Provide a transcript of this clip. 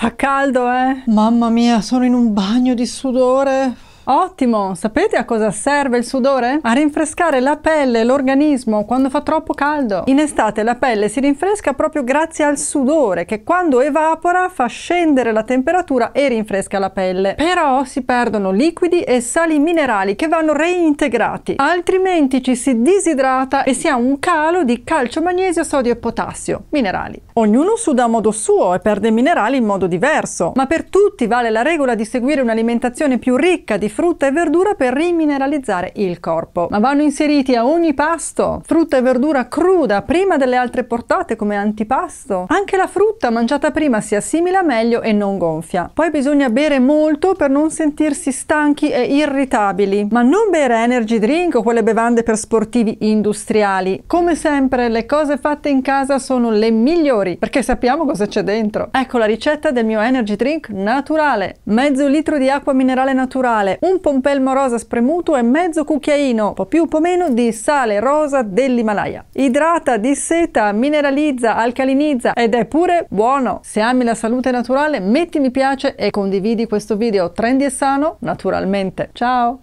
Fa caldo, eh? Mamma mia, sono in un bagno di sudore. Ottimo! Sapete a cosa serve il sudore? A rinfrescare la pelle e l'organismo quando fa troppo caldo. In estate la pelle si rinfresca proprio grazie al sudore che quando evapora fa scendere la temperatura e rinfresca la pelle. Però si perdono liquidi e sali minerali che vanno reintegrati, altrimenti ci si disidrata e si ha un calo di calcio, magnesio, sodio e potassio, minerali. Ognuno suda a modo suo e perde minerali in modo diverso, ma per tutti vale la regola di seguire un'alimentazione più ricca di frutta frutta e verdura per rimineralizzare il corpo. Ma vanno inseriti a ogni pasto frutta e verdura cruda prima delle altre portate come antipasto. Anche la frutta mangiata prima si assimila meglio e non gonfia. Poi bisogna bere molto per non sentirsi stanchi e irritabili, ma non bere energy drink o quelle bevande per sportivi industriali. Come sempre le cose fatte in casa sono le migliori perché sappiamo cosa c'è dentro. Ecco la ricetta del mio energy drink naturale. Mezzo litro di acqua minerale naturale, un pompelmo rosa spremuto e mezzo cucchiaino, un po' più o po' meno, di sale rosa dell'Himalaya. Idrata, disseta, mineralizza, alcalinizza ed è pure buono. Se ami la salute naturale, metti mi piace e condividi questo video trendy e sano naturalmente. Ciao!